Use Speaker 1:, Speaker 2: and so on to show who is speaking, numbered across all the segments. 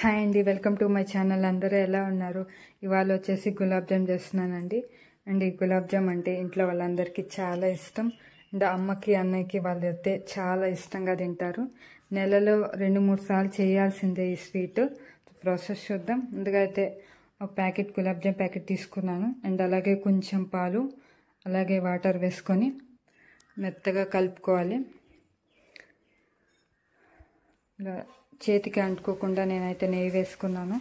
Speaker 1: hi అండి welcome to my channel అందరూ ఎలా ఉన్నారు ఇవాళ వచ్చేసి గులాబ్ జామ్ చేస్తున్నానండి అండ్ ఈ గులాబ్ జామ్ అంటే ఇంట్లో వాళ్ళందరికీ చాలా ఇష్టం అండ్ అమ్మకి అన్నయ్యకి వాళ్ళు అయితే చాలా ఇష్టంగా తింటారు నెలలో రెండు మూడు సార్లు చేయాల్సిందే ఈ స్వీట్ ప్రాసెస్ చూద్దాం ముందుగా అయితే ఒక ప్యాకెట్ గులాబ్ జామ్ ప్యాకెట్ తీసుకున్నాను అండ్ అలాగే కొంచెం పాలు అలాగే వాటర్ వేసుకొని మెత్తగా కలుపుకోవాలి ఇలా చేతికి అంటుకోకుండా నేనైతే నెయ్యి వేసుకున్నాను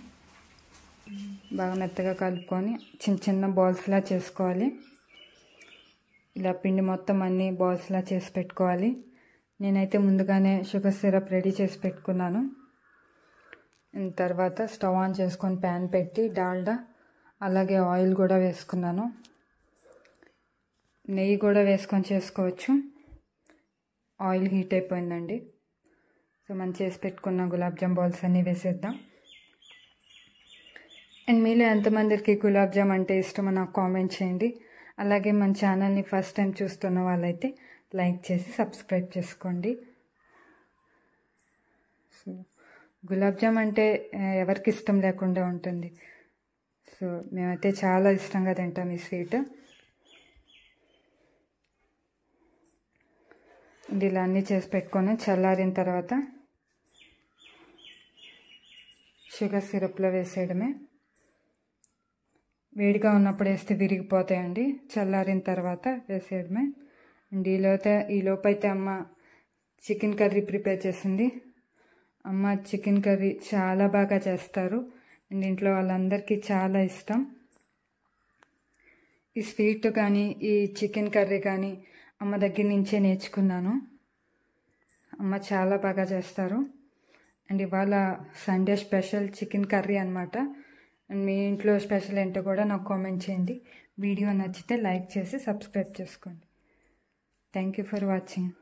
Speaker 1: బాగా మెత్తగా కలుపుకొని చిన్న చిన్న బాల్స్లా చేసుకోవాలి ఇలా పిండి మొత్తం అన్నీ బాల్స్లా చేసి పెట్టుకోవాలి నేనైతే ముందుగానే షుగర్ సిరప్ రెడీ చేసి పెట్టుకున్నాను తర్వాత స్టవ్ ఆన్ చేసుకొని ప్యాన్ పెట్టి డాల్డా అలాగే ఆయిల్ కూడా వేసుకున్నాను నెయ్యి కూడా వేసుకొని చేసుకోవచ్చు ఆయిల్ హీట్ అయిపోయిందండి సో మంచి చేసి పెట్టుకున్న గులాబ్ జామ్ బాల్స్ అన్నీ వేసేద్దాం అండ్ మీలో ఎంతమందికి గులాబ్ జామ్ అంటే ఇష్టమో నాకు కామెంట్ చేయండి అలాగే మన ఛానల్ని ఫస్ట్ టైం చూస్తున్న వాళ్ళైతే లైక్ చేసి సబ్స్క్రైబ్ చేసుకోండి సో గులాబ్ జామ్ అంటే ఎవరికి ఇష్టం లేకుండా ఉంటుంది సో మేమైతే చాలా ఇష్టంగా తింటాం ఈ స్వీట్ ఇలా అన్నీ చేసి పెట్టుకొని చల్లారిన తర్వాత షుగర్ సిరప్లో వేసేయడమే వేడిగా ఉన్నప్పుడు వేస్తే విరిగిపోతాయండి చల్లారిన తర్వాత వేసేయడమే అండ్ ఈలోతే లోపైతే అమ్మ చికెన్ కర్రీ ప్రిపేర్ చేసింది అమ్మ చికెన్ కర్రీ చాలా బాగా చేస్తారు అండ్ ఇంట్లో వాళ్ళందరికీ చాలా ఇష్టం ఈ స్వీట్ కానీ ఈ చికెన్ కర్రీ కానీ అమ్మ దగ్గర నుంచే నేర్చుకున్నాను అమ్మ చాలా బాగా చేస్తారు అండ్ ఇవాళ సండే స్పెషల్ చికెన్ కర్రీ అనమాట అండ్ మీ ఇంట్లో స్పెషల్ ఏంటో కూడా నాకు కామెంట్ చేయండి వీడియో నచ్చితే లైక్ చేసి సబ్స్క్రైబ్ చేసుకోండి థ్యాంక్ యూ ఫర్ వాచింగ్